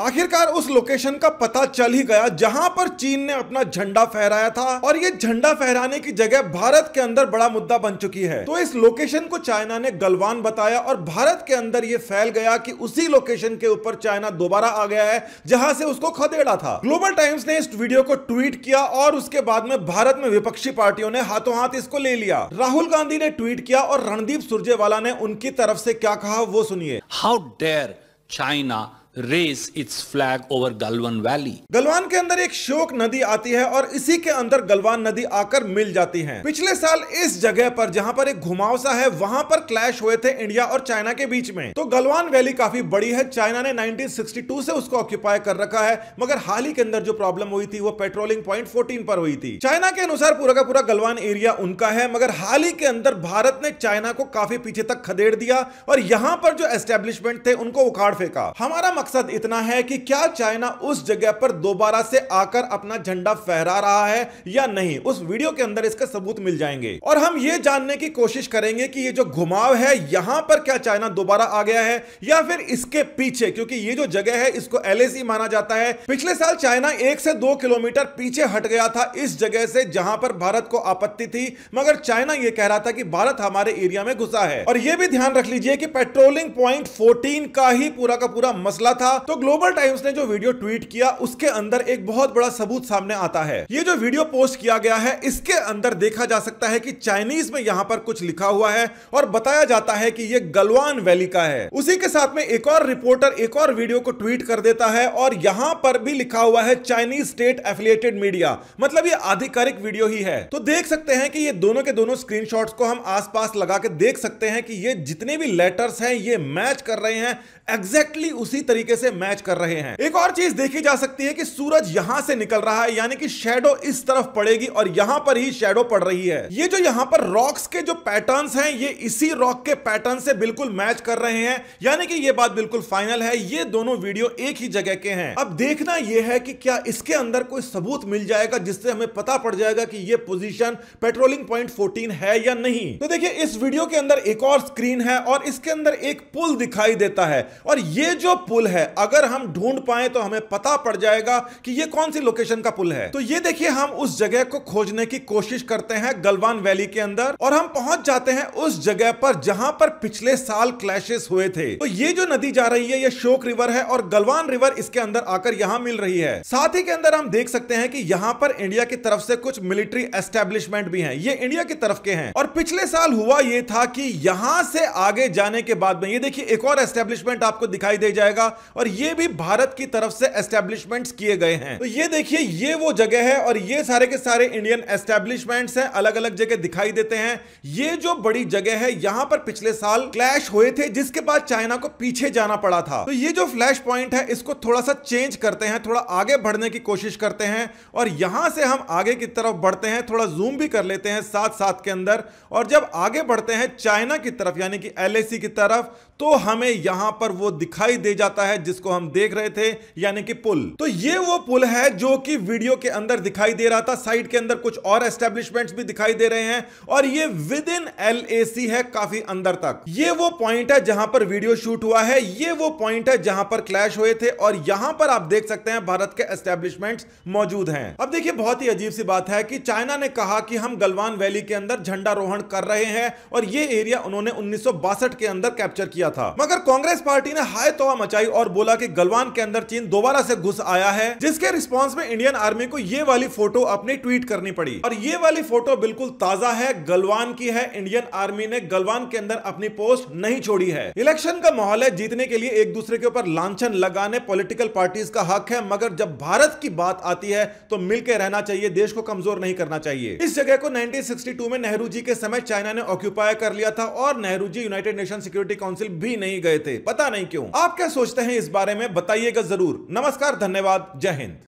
आखिरकार उस लोकेशन का पता चल ही गया जहां पर चीन ने अपना झंडा फहराया था और ये झंडा फहराने की जगह भारत के अंदर बड़ा मुद्दा बन चुकी है तो इस लोकेशन को चाइना ने गलवान बताया और भारत के अंदर ये फैल गया कि उसी लोकेशन के ऊपर चाइना दोबारा आ गया है जहां से उसको खदेड़ा था ग्लोबल टाइम्स ने इस वीडियो को ट्वीट किया और उसके बाद में भारत में विपक्षी पार्टियों ने हाथों हाथ इसको ले लिया राहुल गांधी ने ट्वीट किया और रणदीप सुरजेवाला ने उनकी तरफ से क्या कहा वो सुनिए how dare China raise its flag over Galwan valley Galwan के अंदर एक शोक नदी आती है और इसी के अंदर गलवान नदी आकर मिल जाती है पिछले साल इस जगह पर जहाँ पर एक घुमाव सा है वहाँ पर क्लैश हुए थे इंडिया और चाइना के बीच में तो गलवान वैली काफी बड़ी है चाइना ने 1962 से उसको ऑक्यूपाई कर रखा है मगर हाल ही के अंदर जो प्रॉब्लम हुई थी वो पेट्रोलिंग पॉइंट फोर्टीन पर हुई थी चाइना के अनुसार पूरा का पूरा गलवान एरिया उनका है मगर हाल ही के अंदर भारत ने चाइना को काफी पीछे तक खदेड़ दिया और यहाँ पर जो एस्टेब्लिशमेंट थे उनको उखाड़ फेंका हमारा मकसद इतना है कि क्या चाइना उस जगह पर दोबारा से आकर अपना झंडा फहरा रहा है या नहीं उस वीडियो के अंदर इसके सबूत मिल जाएंगे और हम ये जानने की कोशिश करेंगे कि ये जो घुमाव है यहां पर क्या चाइना दोबारा आ गया है या फिर इसके पीछे क्योंकि ये जो जगह है इसको एलएसी माना जाता है पिछले साल चाइना एक से दो किलोमीटर पीछे हट गया था इस जगह से जहां पर भारत को आपत्ति थी मगर चाइना यह कह रहा था कि भारत हमारे एरिया में घुसा है और यह भी ध्यान रख लीजिए कि पेट्रोलिंग पॉइंट 14 का ही पूरा का पूरा मसला निकला था तो ग्लोबल टाइम्स ने जो वीडियो ट्वीट किया उसके अंदर एक बहुत बड़ा सबूत सामने आता है ये जो वीडियो पोस्ट किया गया है इसके अंदर देखा जा सकता है कि चाइनीज में यहाँ पर कुछ लिखा हुआ है और बताया जाता है कि ये गलवान वैली का है उसी के साथ में एक और रिपोर्टर एक और वीडियो को ट्वीट कर देता है और यहाँ पर भी लिखा हुआ है चाइनीज स्टेट एफिलियेटेड मीडिया मतलब ये आधिकारिक वीडियो ही है तो देख सकते हैं कि ये दोनों के दोनों स्क्रीनशॉट्स को हम आसपास लगा के देख सकते हैं कि ये जितने भी लेटर्स हैं ये मैच कर रहे हैं एग्जैक्टली exactly उसी तरीके तरीके से मैच कर रहे हैं एक और चीज देखी जा सकती है कि सूरज यहाँ से निकल रहा है यानी कि शेडो इस तरफ पड़ेगी और यहाँ पर ही शेडो पड़ रही है ये जो यहाँ पर रॉक्स के जो पैटर्न है ये इसी रॉक के पैटर्न से बिल्कुल मैच कर रहे हैं यानी कि ये बात बिल्कुल फाइनल है ये दोनों वीडियो एक ही जगह के हैं अब देखना यह है कि क्या इसके अंदर कोई सबूत मिल जाएगा जिससे हमें पता पड़ जाएगा कि ये पोजीशन पेट्रोलिंग पॉइंट 14 है या नहीं तो देखिए इस वीडियो के अंदर एक और स्क्रीन है और इसके अंदर एक पुल दिखाई देता है और ये जो पुल है अगर हम ढूंढ पाए तो हमें पता पड़ जाएगा कि ये कौन सी लोकेशन का पुल है तो ये देखिए हम उस जगह को खोजने की कोशिश करते हैं गलवान वैली के अंदर और हम पहुंच जाते हैं उस जगह पर जहां पर पिछले साल क्लैशेस हुए थे तो ये जो नदी जा रही है ये शोक रिवर है और गलवान रिवर इसके अंदर आकर यहाँ मिल रही है साथ ही के अंदर हम देख सकते हैं कि यहाँ पर इंडिया की तरफ से कुछ मिलिट्री एस्टेब्लिशमेंट भी है ये इंडिया की तरफ के हैं और पिछले साल हुआ ये था कि यहाँ से आगे जाने के बाद में ये देखिए एक और एस्टेब्लिशमेंट आपको दिखाई दे जाएगा और ये भी भारत की तरफ से एस्टेब्लिशमेंट किए गए हैं तो ये देखिए ये वो जगह है और ये सारे के सारे इंडियन एस्टेब्लिशमेंट हैं अलग अलग जगह दिखाई देते हैं ये जो बड़ी जगह है यहाँ पर पिछले साल क्लैश हुए थे जिसके बाद चाइना को पीछे जाना पड़ा था तो ये जो फ्लैश पॉइंट है इसको थोड़ा सा चेंज करते हैं थोड़ा आगे बढ़ने की कोशिश करते हैं और यहां से हम आगे की तरफ बढ़ते हैं थोड़ा जूम भी कर लेते हैं साथ साथ के अंदर और जब आगे बढ़ते हैं चाइना की तरफ यानी कि एलएसी की तरफ तो हमें यहां पर वो दिखाई दे जाता है है जिसको हम देख रहे थे यानी कि पुल तो ये वो पुल है जो कि वीडियो के अंदर दिखाई दे रहा था साइड के अंदर कुछ और एस्टेब्लिशमेंट भी दिखाई दे रहे हैं और ये विद इन एल है काफी अंदर तक ये वो पॉइंट है जहां पर वीडियो शूट हुआ है ये वो पॉइंट है जहां पर क्लैश हुए थे और यहां पर आप देख सकते हैं भारत के एस्टेब्लिशमेंट मौजूद हैं अब देखिए बहुत ही अजीब सी बात है कि चाइना ने कहा कि हम गलवान वैली के अंदर झंडा रोहण कर रहे हैं और ये एरिया उन्होंने उन्नीस के अंदर कैप्चर किया था मगर कांग्रेस पार्टी ने हाय तो मचाई और बोला कि गलवान के अंदर चीन दोबारा से घुस आया है जिसके रिस्पॉन्स में इंडियन आर्मी को ये वाली फोटो अपनी ट्वीट करनी पड़ी और ये वाली फोटो बिल्कुल ताजा है गलवान की है इंडियन आर्मी ने गलवान के अंदर अपनी पोस्ट नहीं छोड़ी है इलेक्शन का माहौल है जीतने के लिए एक दूसरे के ऊपर लांछन लगाने पोलिटिकल पार्टी का हक है मगर जब भारत की बात आती है तो मिलकर रहना चाहिए देश को कमजोर नहीं करना चाहिए इस जगह को नाइनटीन में नेहरू जी के समय चाइना ने ऑक्यूपाई कर लिया था और Nehru ji United Nation Security Council भी नहीं गए थे पता नहीं क्यों आप क्या सोचते हैं हैं इस बारे में बताइएगा जरूर नमस्कार धन्यवाद जय हिंद